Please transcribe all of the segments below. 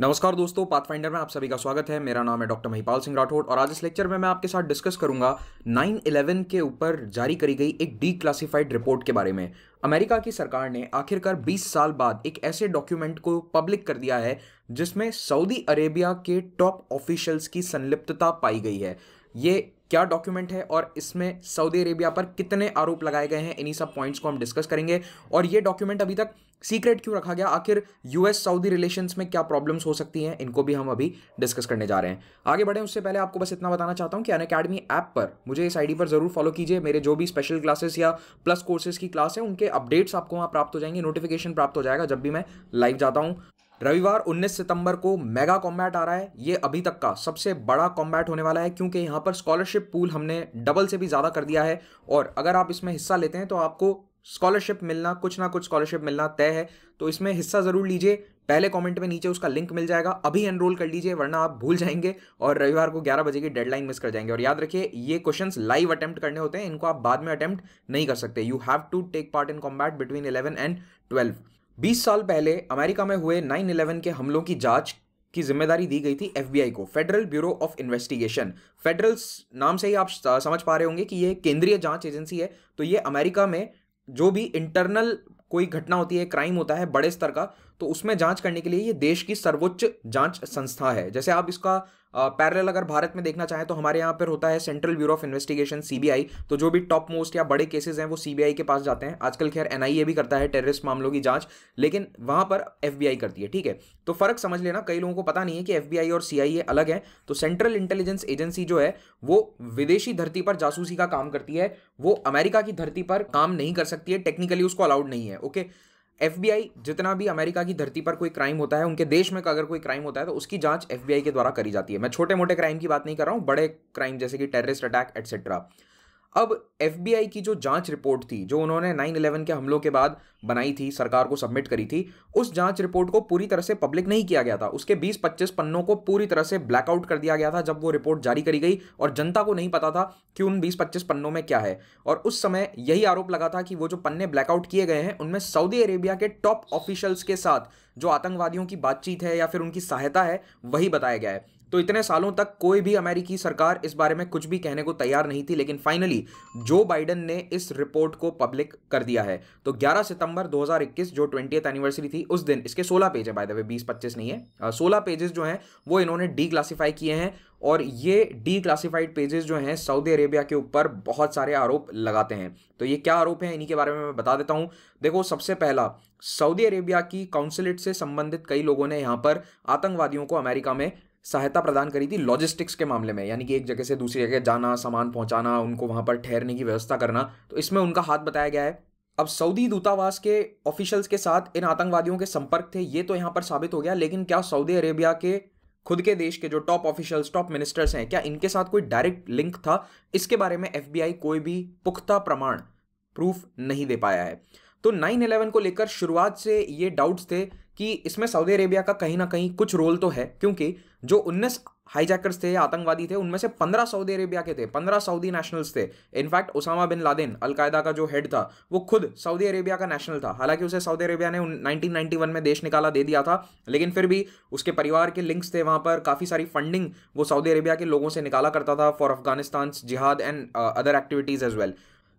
नमस्कार दोस्तों पाथफाइंडर में आप सभी का स्वागत है मेरा नाम है डॉक्टर महिपाल सिंह राठौड़ और आज इस लेक्चर में मैं आपके साथ डिस्कस करूंगा 9/11 के ऊपर जारी करी गई एक डी क्लासिफाइड रिपोर्ट के बारे में अमेरिका की सरकार ने आखिरकार 20 साल बाद एक ऐसे डॉक्यूमेंट को पब्लिक कर दिया है जिसमें सऊदी अरेबिया के टॉप ऑफिशियल्स की संलिप्तता पाई गई है ये क्या डॉक्यूमेंट है और इसमें सऊदी अरेबिया पर कितने आरोप लगाए गए हैं इन्हीं सब पॉइंट्स को हम डिस्कस करेंगे और ये डॉक्यूमेंट अभी तक सीक्रेट क्यों रखा गया आखिर यूएस सऊदी रिलेशंस में क्या प्रॉब्लम्स हो सकती हैं इनको भी हम अभी डिस्कस करने जा रहे हैं आगे बढ़े उससे पहले आपको बस इतना बताना चाहता हूँ कि अन अकेडमी ऐप पर मुझे इस आईडी पर जरूर फॉलो कीजिए मेरे जो भी स्पेशल क्लासेस या प्लस कोर्सेज की क्लास है उनके अपडेट्स आपको वहाँ प्राप्त हो जाएंगे नोटिफिकेशन प्राप्त हो जाएगा जब भी मैं लाइव जाता हूँ रविवार 19 सितंबर को मेगा कॉम्बैट आ रहा है ये अभी तक का सबसे बड़ा कॉम्बैट होने वाला है क्योंकि यहाँ पर स्कॉलरशिप पूल हमने डबल से भी ज़्यादा कर दिया है और अगर आप इसमें हिस्सा लेते हैं तो आपको स्कॉलरशिप मिलना कुछ ना कुछ स्कॉलरशिप मिलना तय है तो इसमें हिस्सा ज़रूर लीजिए पहले कमेंट में नीचे उसका लिंक मिल जाएगा अभी एनरोल कर लीजिए वरना आप भूल जाएंगे और रविवार को 11 बजे की डेडलाइन मिस कर जाएंगे और याद रखिए ये क्वेश्चंस लाइव अटेम्प्ट करने होते हैं इनको आप बाद में अटेम्प्ट नहीं कर सकते you have to take part in combat between 11 and 12 20 साल पहले अमेरिका में हुए 9/11 के हमलों की जांच की जिम्मेदारी दी गई थी एफबीआई को federal bureau of investigation federal नाम से ही आप समझ पा रहे होंगे कि ये केंद्रीय जांच एजेंसी है तो ये अमेरिका में जो भी इंटरनल कोई घटना होती है क्राइम होता है बड़े स्तर का तो उसमें जांच करने के लिए ये देश की सर्वोच्च जांच संस्था है जैसे आप इसका पैरेलल अगर भारत में देखना चाहें तो हमारे यहाँ पर होता है central bureau of investigation CBI तो जो भी टॉप मोस्ट या बड़े केसेस हैं वो सीबीआई के पास जाते हैं आजकल खैर एनआईए भी करता है टेररिस्ट मामलों की जांच लेकिन वहाँ पर एफबीआई करती है ठीक है तो फर्क समझ लेना कई लोगों को पता नहीं है कि एफबीआई और सीआईए अलग है तो सेंट्रल इंटेलिजेंस एजेंसी जो है वो विदेशी धरती पर जासूसी का काम करती है वो अमेरिका की धरती पर काम नहीं कर सकती है टेक्निकली उसको अलाउड नहीं है ओके एफ जितना भी अमेरिका की धरती पर कोई क्राइम होता है उनके देश में अगर कोई क्राइम होता है तो उसकी जांच एफ के द्वारा करी जाती है मैं छोटे मोटे क्राइम की बात नहीं कर रहा हूँ बड़े क्राइम जैसे कि टेररिस्ट अटैक एटसेट्रा अब एफ की जो जांच रिपोर्ट थी जो उन्होंने 9/11 के हमलों के बाद बनाई थी सरकार को सबमिट करी थी उस जांच रिपोर्ट को पूरी तरह से पब्लिक नहीं किया गया था उसके 20-25 पन्नों को पूरी तरह से ब्लैकआउट कर दिया गया था जब वो रिपोर्ट जारी करी गई और जनता को नहीं पता था कि उन 20-25 पन्नों में क्या है और उस समय यही आरोप लगा था कि वो जो पन्ने ब्लैकआउट किए गए हैं उनमें सऊदी अरेबिया के टॉप ऑफिशियल्स के साथ जो आतंकवादियों की बातचीत है या फिर उनकी सहायता है वही बताया गया है तो इतने सालों तक कोई भी अमेरिकी सरकार इस बारे में कुछ भी कहने को तैयार नहीं थी लेकिन फाइनली जो बाइडन ने इस रिपोर्ट को पब्लिक कर दिया है तो 11 सितंबर 2021 जो ट्वेंटी एनिवर्सरी थी उस दिन इसके 16 पेज है बाय द वे 20 25 नहीं है सोलह पेजेस जो हैं वो इन्होंने डी क्लासीफाई किए हैं और ये डी क्लासीफाइड पेजेस जो हैं सऊदी अरेबिया के ऊपर बहुत सारे आरोप लगाते हैं तो ये क्या आरोप हैं इन्हीं के बारे में मैं बता देता हूँ देखो सबसे पहला सऊदी अरेबिया की काउंसिलेट से संबंधित कई लोगों ने यहाँ पर आतंकवादियों को अमेरिका में सहायता प्रदान करी थी लॉजिस्टिक्स के मामले में यानी कि एक जगह से दूसरी जगह जाना सामान पहुंचाना उनको वहां पर ठहरने की व्यवस्था करना तो इसमें उनका हाथ बताया गया है अब सऊदी दूतावास के ऑफिशियल्स के साथ इन आतंकवादियों के संपर्क थे ये तो यहाँ पर साबित हो गया लेकिन क्या सऊदी अरेबिया के खुद के देश के जो टॉप ऑफिशियल्स टॉप मिनिस्टर्स हैं क्या इनके साथ कोई डायरेक्ट लिंक था इसके बारे में एफ कोई भी पुख्ता प्रमाण प्रूफ नहीं दे पाया है तो 9/11 को लेकर शुरुआत से ये डाउट्स थे कि इसमें सऊदी अरेबिया का कहीं ना कहीं कुछ रोल तो है क्योंकि जो उन्नीस हाईजैकर्स थे आतंकवादी थे उनमें से पंद्रह सऊदी अरेबिया के थे पंद्रह सऊदी नेशनल्स थे in fact Osama bin Laden al Qaeda का जो हेड था वो खुद सऊदी अरेबिया का नेशनल था हालांकि उसे सऊदी अरेबिया ने 1991 में देश निकाला दे दिया था लेकिन फिर भी उसके परिवार के लिंक्स थे वहाँ पर काफ़ी सारी फंडिंग वो सऊदी अरेबिया के लोगों से निकाला करता था फॉर अफगानिस्तान जिहाद and other activities as well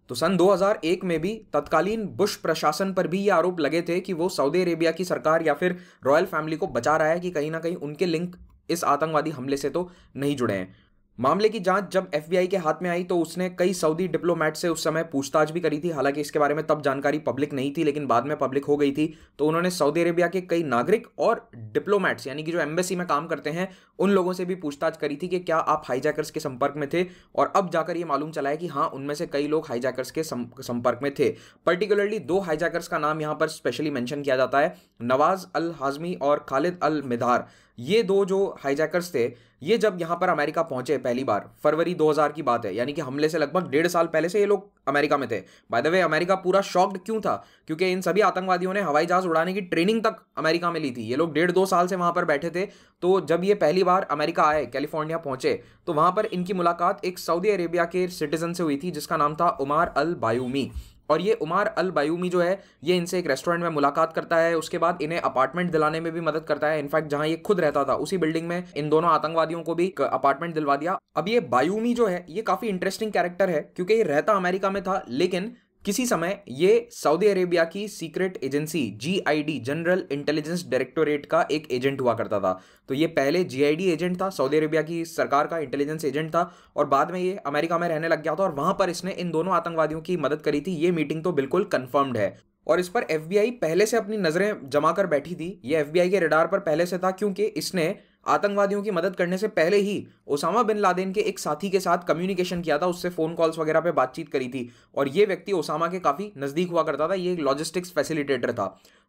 तो सन 2001 में भी तत्कालीन बुश प्रशासन पर भी ये आरोप लगे थे कि वो सऊदी अरेबिया की सरकार या फिर रॉयल फैमिली को बचा रहा है कि कहीं ना कहीं उनके लिंक इस आतंकवादी हमले से तो नहीं जुड़े हैं मामले की जांच जब एफबीआई के हाथ में आई तो उसने कई सऊदी डिप्लोमेट से उस समय पूछताछ भी करी थी हालांकि इसके बारे में तब जानकारी पब्लिक नहीं थी लेकिन बाद में पब्लिक हो गई थी तो उन्होंने सऊदी अरेबिया के कई नागरिक और डिप्लोमेट्स यानी कि जो एम्बेसी में काम करते हैं उन लोगों से भी पूछताछ करी थी कि क्या आप हाईजैकर्स के संपर्क में थे और अब जाकर ये मालूम चला है कि हाँ उनमें से कई लोग हाईजैकर्स के संपर्क में थे पर्टिकुलरली दो हाईजैकर्स का नाम यहाँ पर स्पेशली मैंशन किया जाता है नवाज अल हाजमी और खालिद अल मिधार ये दो जो हाईजैकर्स थे ये जब यहाँ पर अमेरिका पहुंचे पहली बार फरवरी 2000 की बात है यानी कि हमले से लगभग डेढ़ साल पहले से ये लोग अमेरिका में थे बाय द वे अमेरिका पूरा शॉक्ड क्यों था क्योंकि इन सभी आतंकवादियों ने हवाई जहाज उड़ाने की ट्रेनिंग तक अमेरिका में ली थी ये लोग डेढ़ दो साल से वहाँ पर बैठे थे तो जब ये पहली बार अमेरिका आए कैलिफोर्निया पहुंचे तो वहाँ पर इनकी मुलाकात एक सऊदी अरेबिया के सिटीजन से हुई थी जिसका नाम था उमार अल बायूमी और ये उमार अल बायूमी जो है ये इनसे एक रेस्टोरेंट में मुलाकात करता है उसके बाद इन्हें अपार्टमेंट दिलाने में भी मदद करता है इनफैक्ट जहां ये खुद रहता था उसी बिल्डिंग में इन दोनों आतंकवादियों को भी अपार्टमेंट दिलवा दिया अब ये बायूमी जो है ये काफी इंटरेस्टिंग कैरेक्टर है क्योंकि ये रहता अमेरिका में था लेकिन किसी समय ये सऊदी अरेबिया की secret agency GID general intelligence directorate का एक एजेंट हुआ करता था तो ये पहले जीआईडी एजेंट था सऊदी अरेबिया की सरकार का इंटेलिजेंस एजेंट था और बाद में ये अमेरिका में रहने लग गया था और वहां पर इसने इन दोनों आतंकवादियों की मदद करी थी ये मीटिंग तो बिल्कुल कन्फर्मड है और इस पर एफबीआई पहले से अपनी नज़रें जमा कर बैठी थी ये एफबीआई के रिडार पर पहले से था क्योंकि इसने आतंकवादियों की मदद करने से पहले ही ओसामा बिन लादेन के एक साथी के साथ कम्युनिकेशन किया था उससे फ़ोन कॉल्स वगैरह पे बातचीत करी थी और ये व्यक्ति ओसामा के काफ़ी नज़दीक हुआ करता था ये एक लॉजिस्टिक्स फैसिलिटेटर था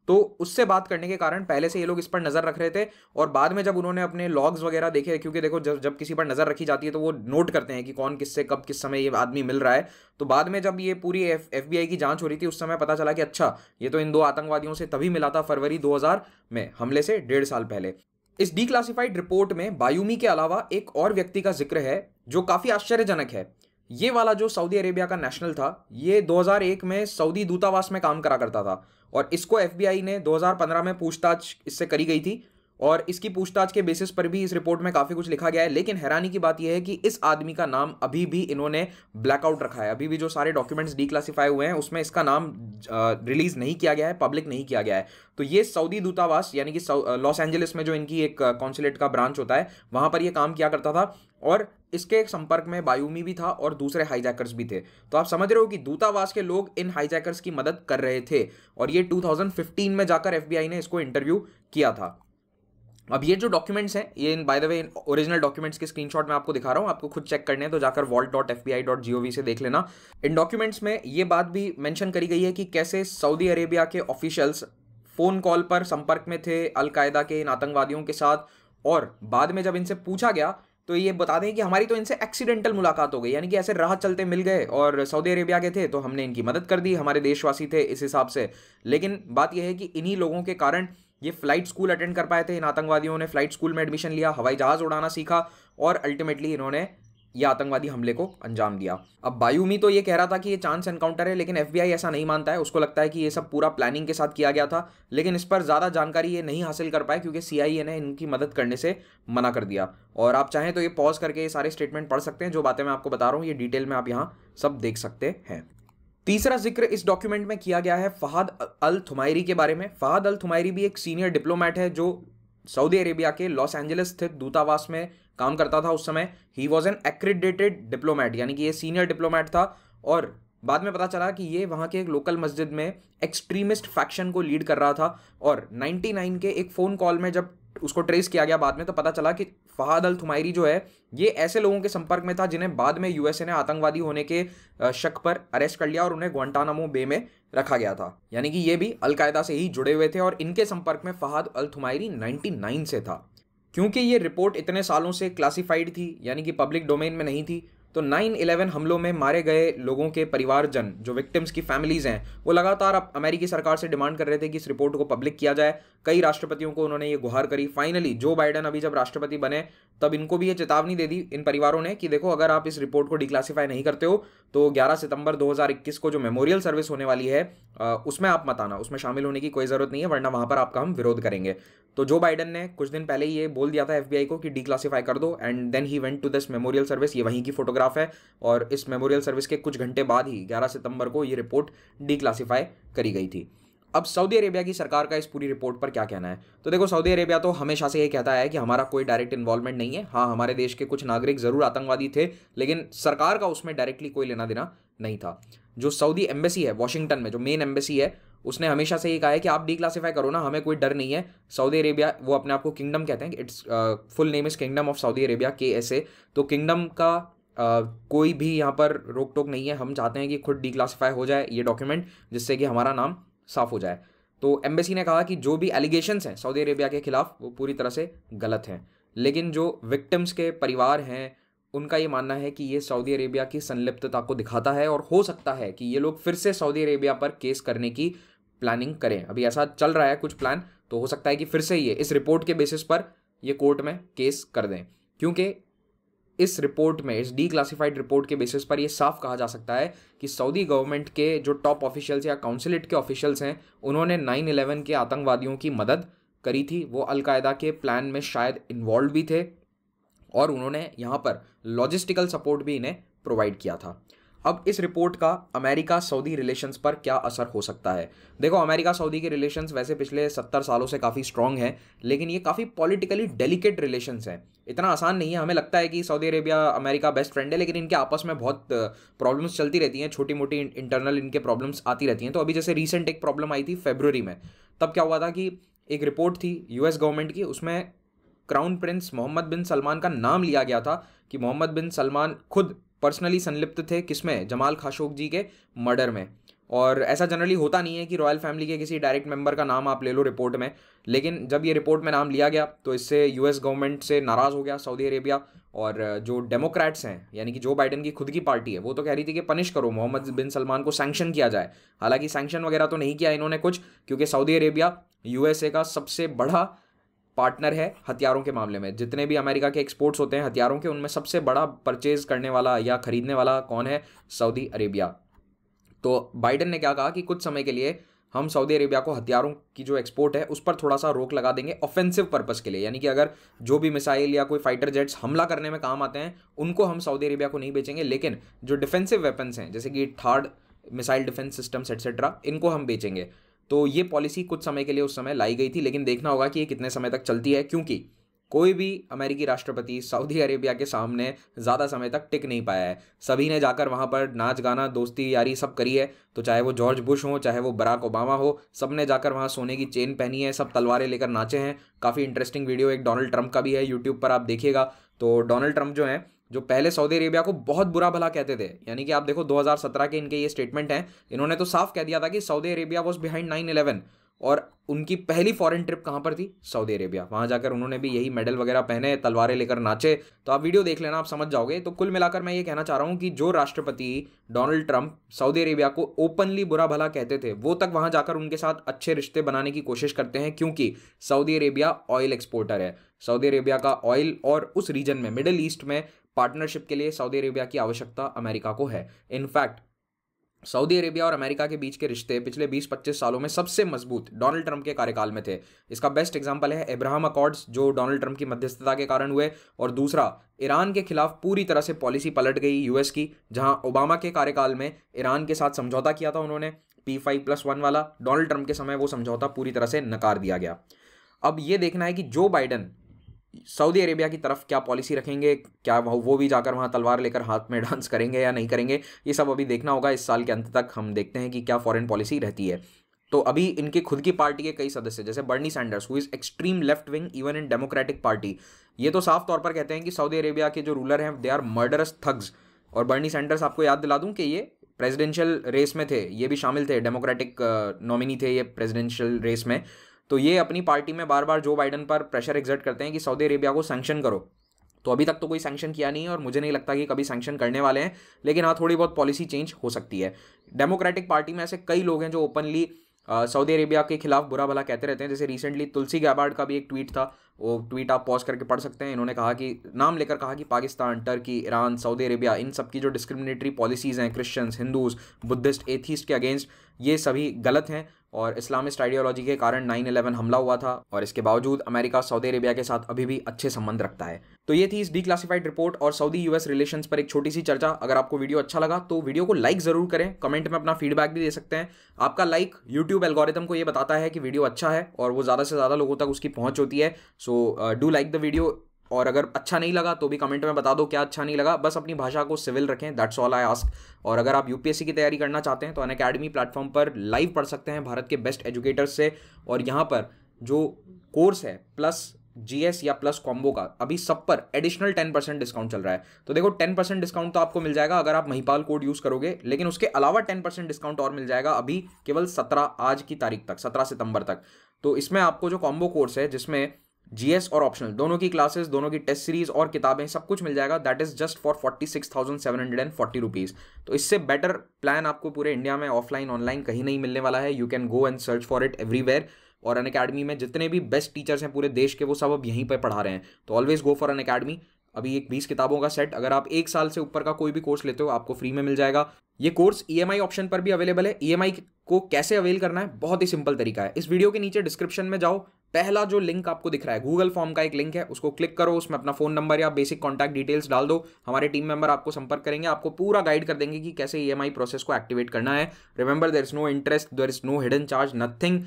तो उससे बात करने के कारण पहले से ये लोग इस पर नज़र रख रहे थे और बाद में जब उन्होंने अपने लॉग्स वगैरह देखे क्योंकि देखो जब जब किसी पर नज़र रखी जाती है तो वो नोट करते हैं कि कौन किससे कब किस समय ये आदमी मिल रहा है तो बाद में जब ये पूरी एफ बी की जांच हो रही थी उस समय पता चला कि अच्छा ये तो इन दो आतंकवादियों से तभी मिला था फरवरी दो में हमले से डेढ़ साल पहले इस क्लासिफाइड रिपोर्ट में बायूमी के अलावा एक और व्यक्ति का जिक्र है जो काफ़ी आश्चर्यजनक है ये वाला जो सऊदी अरेबिया का नेशनल था ये 2001 में सऊदी दूतावास में काम करा करता था और इसको एफबीआई ने 2015 में पूछताछ इससे करी गई थी और इसकी पूछताछ के बेसिस पर भी इस रिपोर्ट में काफ़ी कुछ लिखा गया है लेकिन हैरानी की बात यह है कि इस आदमी का नाम अभी भी इन्होंने ब्लैकआउट रखा है अभी भी जो सारे डॉक्यूमेंट्स डीक्लासीफाई हुए हैं उसमें इसका नाम रिलीज़ नहीं किया गया है पब्लिक नहीं किया गया है तो ये सऊदी दूतावास यानी कि लॉस एंजलिस में जो इनकी एक कॉन्सुलेट का ब्रांच होता है वहाँ पर यह काम किया करता था और इसके संपर्क में बायूमी भी था और दूसरे हाईजैकर्स भी थे तो आप समझ रहे हो कि दूतावास के लोग इन हाईजैकर्स की मदद कर रहे थे और ये 2015 में जाकर एफबीआई ने इसको इंटरव्यू किया था अब ये जो डॉक्यूमेंट्स हैं ये इन बाय द वे इन ओरिजिनल डॉक्यूमेंट्स के स्क्रीनशॉट मैं आपको दिखा रहा हूँ आपको खुद चेक करने हैं तो जाकर vault dot F dot G से देख लेना इन डॉक्यूमेंट्स में ये बात भी मेंशन करी गई है कि कैसे सऊदी अरेबिया के ऑफिशियल्स फ़ोन कॉल पर संपर्क में थे अलकायदा के इन आतंकवादियों के साथ और बाद में जब इनसे पूछा गया तो ये बता दें कि हमारी तो इनसे एक्सीडेंटल मुलाकात हो गई यानी कि ऐसे राह चलते मिल गए और सऊदी अरेबिया के थे तो हमने इनकी मदद कर दी हमारे देशवासी थे इस हिसाब से लेकिन बात यह है कि इन्हीं लोगों के कारण ये फ्लाइट स्कूल अटेंड कर पाए थे इन आतंकवादियों ने फ्लाइट स्कूल में एडमिशन लिया हवाई जहाज़ उड़ाना सीखा और अल्टीमेटली इन्होंने ये आतंकवादी हमले को अंजाम दिया अब बायूमी तो ये कह रहा था कि ये चांस एनकाउंटर है लेकिन एफ ऐसा नहीं मानता है उसको लगता है कि ये सब पूरा प्लानिंग के साथ किया गया था लेकिन इस पर ज़्यादा जानकारी ये नहीं हासिल कर पाए क्योंकि सीआईए ने इनकी मदद करने से मना कर दिया और आप चाहें तो ये पॉज करके ये सारे स्टेटमेंट पढ़ सकते हैं जो बातें मैं आपको बता रहा हूँ ये डिटेल में आप यहाँ सब देख सकते हैं तीसरा जिक्र इस डॉक्यूमेंट में किया गया है फहाद अल थुमायरी के बारे में फहाद अल थुमायरी भी एक सीनियर डिप्लोमेट है जो सऊदी अरेबिया के लॉस एंजलिस स्थित दूतावास में काम करता था उस समय he was an accredited diplomat यानी कि ये सीनियर डिप्लोमैट था और बाद में पता चला कि ये वहाँ के एक लोकल मस्जिद में एक्सट्रीमिस्ट फैक्शन को लीड कर रहा था और 99 के एक फ़ोन कॉल में जब उसको ट्रेस किया गया बाद में तो पता चला कि फहाद अल थुमायरी जो है ये ऐसे लोगों के संपर्क में था जिन्हें बाद में यूएसए ने आतंकवादी होने के शक पर अरेस्ट कर लिया और उन्हें ग्वांटानामो बे में रखा गया था यानी कि ये भी अलकायदा से ही जुड़े हुए थे और इनके संपर्क में फहाद अल थुमायरी नाइन से था क्योंकि ये रिपोर्ट इतने सालों से क्लासिफाइड थी यानी कि पब्लिक डोमेन में नहीं थी तो 9/11 हमलों में मारे गए लोगों के परिवारजन जो विक्टिम्स की फैमिलीज़ हैं वो लगातार अब अमेरिकी सरकार से डिमांड कर रहे थे कि इस रिपोर्ट को पब्लिक किया जाए कई राष्ट्रपतियों को उन्होंने ये गुहार करी फाइनली जो बाइडन अभी जब राष्ट्रपति बने तब इनको भी ये चेतावनी दे दी इन परिवारों ने कि देखो अगर आप इस रिपोर्ट को डिक्लासीफाई नहीं करते हो तो ग्यारह सितंबर दो को जो मेमोरियल सर्विस होने वाली है उसमें आप मत आना उसमें शामिल होने की कोई ज़रूरत नहीं है वरना वहाँ पर आपका हम विरोध करेंगे तो जो बाइडन ने कुछ दिन पहले ये बोल दिया था एफ को कि डिक्लासीफाई कर दो and then he went to this memorial service ये वहीं की फोटोग्राफ ग्राफ है और इस मेमोरियल सर्विस के कुछ घंटे बाद ही 11 सितंबर को ये रिपोर्ट डीक्लासीफाई करी गई थी अब सऊदी अरेबिया की सरकार का इस पूरी रिपोर्ट पर क्या कहना है तो देखो सऊदी अरेबिया तो हमेशा से ये कहता है कि हमारा कोई डायरेक्ट इन्वॉल्वमेंट नहीं है हाँ हमारे देश के कुछ नागरिक ज़रूर आतंकवादी थे लेकिन सरकार का उसमें डायरेक्टली कोई लेना देना नहीं था जो सऊदी एम्बेसी है वॉशिंगटन में जो मेन एम्बेसी है उसने हमेशा से ये कहा है कि आप डीक्लासीफाई करो ना हमें कोई डर नहीं है सऊदी अरेबिया वो अपने आप को किंगडम कहते हैं its full name is kingdom of Saudi Arabia K S A तो किंगडम का Uh, कोई भी यहाँ पर रोक टोक नहीं है हम चाहते हैं कि खुद डिक्लासीफाई हो जाए ये डॉक्यूमेंट जिससे कि हमारा नाम साफ हो जाए तो एम्बेसी ने कहा कि जो भी एलिगेशंस हैं सऊदी अरेबिया के खिलाफ वो पूरी तरह से गलत हैं लेकिन जो विक्टिम्स के परिवार हैं उनका ये मानना है कि ये सऊदी अरेबिया की संलिप्तता को दिखाता है और हो सकता है कि ये लोग फिर से सऊदी अरेबिया पर केस करने की प्लानिंग करें अभी ऐसा चल रहा है कुछ प्लान तो हो सकता है कि फिर से ये इस रिपोर्ट के बेसिस पर ये कोर्ट में केस कर दें क्योंकि इस रिपोर्ट में इस डी क्लासीफाइड रिपोर्ट के बेसिस पर यह साफ कहा जा सकता है कि सऊदी गवर्नमेंट के जो टॉप ऑफिशियल्स या काउंसिलेट के ऑफिशियल्स हैं उन्होंने नाइन इलेवन के आतंकवादियों की मदद करी थी वो अलकायदा के प्लान में शायद इन्वॉल्व भी थे और उन्होंने यहाँ पर लॉजिस्टिकल सपोर्ट भी इन्हें प्रोवाइड किया था अब इस रिपोर्ट का अमेरिका सऊदी रिलेशंस पर क्या असर हो सकता है देखो अमेरिका सऊदी के रिलेशंस वैसे पिछले सत्तर सालों से काफ़ी स्ट्रांग हैं लेकिन ये काफ़ी पॉलिटिकली डेलिकेट रिलेशंस हैं इतना आसान नहीं है हमें लगता है कि Saudi Arabia America best friend है लेकिन इनके आपस में बहुत प्रॉब्लम्स चलती रहती हैं छोटी मोटी इंटरनल इनके प्रॉब्लम्स आती रहती हैं तो अभी जैसे रिसेंट एक प्रॉब्लम आई थी फेबररी में तब क्या हुआ था कि एक रिपोर्ट थी यूएस गवर्नमेंट की उसमें crown prince Mohammed bin Salman का नाम लिया गया था कि मोहम्मद बिन सलमान खुद पर्सनली संलिप्त थे किसमें जमाल खाशोक जी के मर्डर में और ऐसा जनरली होता नहीं है कि रॉयल फैमिली के किसी डायरेक्ट मेंबर का नाम आप ले लो रिपोर्ट में लेकिन जब ये रिपोर्ट में नाम लिया गया तो इससे यूएस गवर्नमेंट से नाराज़ हो गया सऊदी अरेबिया और जो डेमोक्रेट्स हैं यानी कि जो बाइडन की खुद की पार्टी है वो तो कह रही थी कि पनिश करो मोहम्मद बिन सलमान को सैंक्शन किया जाए हालांकि सैंक्शन वगैरह तो नहीं किया इन्होंने कुछ क्योंकि सऊदी अरेबिया यूएसए का सबसे बड़ा पार्टनर है हथियारों के मामले में जितने भी अमेरिका के एक्सपोर्ट्स होते हैं हथियारों के उनमें सबसे बड़ा परचेज करने वाला या खरीदने वाला कौन है सऊदी अरेबिया तो बाइडन ने क्या कहा कि कुछ समय के लिए हम सऊदी अरेबिया को हथियारों की जो एक्सपोर्ट है उस पर थोड़ा सा रोक लगा देंगे ऑफेंसिव पर्पस के लिए यानी कि अगर जो भी मिसाइल या कोई फाइटर जेट्स हमला करने में काम आते हैं उनको हम सऊदी अरेबिया को नहीं बेचेंगे लेकिन जो डिफेंसिव वेपन्स हैं जैसे कि THAAD missile defence systems etcetera इनको हम बेचेंगे तो ये पॉलिसी कुछ समय के लिए उस समय लाई गई थी लेकिन देखना होगा कि ये कितने समय तक चलती है क्योंकि कोई भी अमेरिकी राष्ट्रपति सऊदी अरेबिया के सामने ज़्यादा समय तक टिक नहीं पाया है सभी ने जाकर वहाँ पर नाच गाना दोस्ती यारी सब करी है तो चाहे वो जॉर्ज बुश हो चाहे वो बराक ओबामा हो सब ने जाकर वहाँ सोने की चेन पहनी है सब तलवारें लेकर नाचे हैं काफ़ी इंटरेस्टिंग वीडियो एक डोनाल्ड ट्रंप का भी है यूट्यूब पर आप देखिएगा तो डोनाल्ड ट्रंप जो है जो पहले सऊदी अरेबिया को बहुत बुरा भला कहते थे यानी कि आप देखो 2017 के इनके ये स्टेटमेंट हैं इन्होंने तो साफ कह दिया था कि Saudi Arabia was behind nine eleven और उनकी पहली फॉरेन ट्रिप कहाँ पर थी सऊदी अरेबिया वहाँ जाकर उन्होंने भी यही मेडल वगैरह पहने तलवारें लेकर नाचे तो आप वीडियो देख लेना आप समझ जाओगे तो कुल मिलाकर मैं ये कहना चाह रहा हूँ कि जो राष्ट्रपति डोनाल्ड ट्रंप सऊदी अरेबिया को ओपनली बुरा भला कहते थे वो तक वहाँ जाकर उनके साथ अच्छे रिश्ते बनाने की कोशिश करते हैं क्योंकि सऊदी अरेबिया ऑयल एक्सपोर्टर है सऊदी अरेबिया का ऑयल और उस रीजन में मिडल ईस्ट में पार्टनरशिप के लिए सऊदी अरेबिया की आवश्यकता अमेरिका को है इनफैक्ट सऊदी अरेबिया और अमेरिका के बीच के रिश्ते पिछले 20-25 सालों में सबसे मजबूत डोनाल्ड ट्रंप के कार्यकाल में थे इसका बेस्ट एग्जांपल है इब्राहिम अकॉर्ड्स जो डोनाल्ड ट्रंप की मध्यस्थता के कारण हुए और दूसरा ईरान के खिलाफ पूरी तरह से पॉलिसी पलट गई यूएस की जहां ओबामा के कार्यकाल में ईरान के साथ समझौता किया था उन्होंने पी फाइव प्लस वन वाला डोनाल्ड ट्रंप के समय वो समझौता पूरी तरह से नकार दिया गया अब ये देखना है कि जो बाइडन सऊदी अरेबिया की तरफ क्या पॉलिसी रखेंगे क्या वो भी जाकर वहाँ तलवार लेकर हाथ में डांस करेंगे या नहीं करेंगे ये सब अभी देखना होगा इस साल के अंत तक हम देखते हैं कि क्या फॉरेन पॉलिसी रहती है तो अभी इनके खुद की पार्टी के कई सदस्य जैसे Bernie Sanders who is extreme left wing even in Democratic Party ये तो साफ तौर पर कहते हैं कि सऊदी अरेबिया के जो रूलर हैं दे आर मर्डरस थग्स और बर्नी सैंडर्स आपको याद दिला दूं कि ये प्रेसिडेंशियल रेस में थे ये भी शामिल थे डेमोक्रेटिक नॉमिनी uh, थे ये प्रेसिडेंशियल रेस में तो ये अपनी पार्टी में बार बार जो बाइडन पर प्रेशर एग्जर्ट करते हैं कि सऊदी अरेबिया को सैंक्शन करो तो अभी तक तो कोई सैंक्शन किया नहीं है और मुझे नहीं लगता कि कभी सैंक्शन करने वाले हैं लेकिन हाँ थोड़ी बहुत पॉलिसी चेंज हो सकती है डेमोक्रेटिक पार्टी में ऐसे कई लोग हैं जो ओपनली सऊदी अरेबिया के खिलाफ बुरा भला कहते रहते हैं जैसे रिसेंटली तुलसी गैबार्ड का भी एक ट्वीट था वो ट्वीट आप पॉज करके पढ़ सकते हैं इन्होंने कहा कि नाम लेकर कहा कि Pakistan Turkey Iran Saudi Arabia इन सब की जो डिस्क्रिमिनेटरी पॉलिसीज़ हैं क्रिश्चियंस हिंदूज बुद्धिस्ट एथीस्ट के अगेंस्ट ये सभी गलत हैं और इस्लामिस्ट आइडियोलॉजी के कारण 9/11 हमला हुआ था और इसके बावजूद अमेरिका सऊदी अरेबिया के साथ अभी भी अच्छे संबंध रखता है तो ये थी इस डीक्लासिफाइड रिपोर्ट और सऊदी यूएस रिलेशंस पर एक छोटी सी चर्चा अगर आपको वीडियो अच्छा लगा तो वीडियो को लाइक ज़रूर करें कमेंट में अपना फीडबैक भी दे सकते हैं आपका लाइक यूट्यूब एल्गोरिथम को ये बताता है कि वीडियो अच्छा है और वो ज़्यादा से ज़्यादा लोगों तक उसकी पहुँच होती है so do like the video और अगर अच्छा नहीं लगा तो भी कमेंट में बता दो क्या अच्छा नहीं लगा बस अपनी भाषा को सिविल रखें दैट्स ऑल आई आस्क और अगर आप यूपीएससी की तैयारी करना चाहते हैं तो अन अकेडमी प्लेटफॉर्म पर लाइव पढ़ सकते हैं भारत के बेस्ट एजुकेटर्स से और यहाँ पर जो कोर्स है प्लस जीएस या प्लस कॉम्बो का अभी सब पर एडिशनल टेन परसेंट डिस्काउंट चल रहा है तो देखो टेन परसेंट डिस्काउंट तो आपको मिल जाएगा अगर आप महिपाल कोड यूज करोगे लेकिन उसके अलावा टेन परसेंट डिस्काउंट और मिल जाएगा अभी केवल सत्रह आज की तारीख तक सत्रह सितंबर तक तो इसमें आपको जो कॉम्बो कोर्स है जिसमें जीएस और ऑप्शनल दोनों की क्लासेस दोनों की टेस्ट सीरीज और किताबें सब कुछ मिल जाएगा that is just for forty six thousand seven hundred and forty rupees तो इससे बेटर प्लान आपको पूरे इंडिया में ऑफलाइन ऑनलाइन कहीं नहीं मिलने वाला है you can go and search for it everywhere और अन अकेडमी में जितने भी बेस्ट टीचर्स हैं पूरे देश के वो सब अब यहीं पर पढ़ा रहे हैं तो always go for Unacademy अभी एक बीस किताबों का सेट अगर आप एक साल से ऊपर का कोई भी कोर्स लेते हो आपको फ्री में मिल जाएगा ये कोर्स ई ऑप्शन पर भी अवेलेबल है ई e को कैसे अवेल करना है बहुत ही सिंपल तरीका है इस वीडियो के नीचे डिस्क्रिप्शन में जाओ पहला जो लिंक आपको दिख रहा है गूगल फॉर्म का एक लिंक है उसको क्लिक करो उसमें अपना फोन नंबर या बेसिक कॉन्टैक्ट डिटेल्स डाल दो हमारे टीम मेंबर आपको संपर्क करेंगे आपको पूरा गाइड कर देंगे कि कैसे ई e प्रोसेस को एक्टिवेट करना है remember there is no interest there is no hidden charge nothing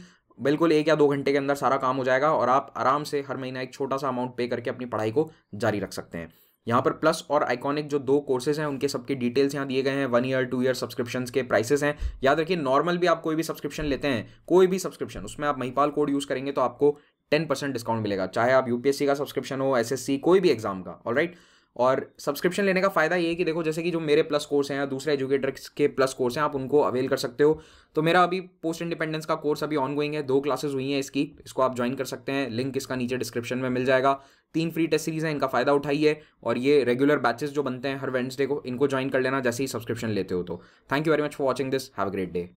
बिल्कुल एक या दो घंटे के अंदर सारा काम हो जाएगा और आप आराम से हर महीना एक छोटा सा अमाउंट पे करके अपनी पढ़ाई को जारी रख सकते हैं यहाँ पर प्लस और आइकॉनिक जो दो कोर्सेज हैं उनके सबके डिटेल्स यहाँ दिए गए हैं one year two year subscription के प्राइसेस हैं याद रखिए नॉर्मल भी आप कोई भी सब्सक्रिप्शन लेते हैं कोई भी सब्सक्रिप्शन उसमें आप महिपाल कोड यूज़ करेंगे तो आपको टेन परसेंट डिस्काउंट मिलेगा चाहे आप यूपीएससी का सब्सक्रिप्शन हो एसएससी कोई भी एग्जाम का ऑल राइट right? और सब्सक्रिप्शन लेने का फ़ायदा ये है कि देखो जैसे कि जो मेरे प्लस कोर्स हैं या दूसरे एजुकेटर्स के प्लस कोर्स हैं आप उनको अवेल कर सकते हो तो मेरा अभी पोस्ट इंडिपेंडेंस का कोर्स अभी ऑनगोइंग है दो क्लासेस हुई हैं इसकी इसको आप ज्वाइन कर सकते हैं लिंक इसका नीचे डिस्क्रिप्शन में मिल जाएगा तीन फ्री टेस्ट सीरीज़ हैं इनका फ़ायदा उठाइए और ये रेगुलर बैचेस जो बनते हैं हर वेंसडे को इनको ज्वाइन कर लेना जैसे ही सब्सक्रिप्शन लेते हो तो thank you very much for watching this have great day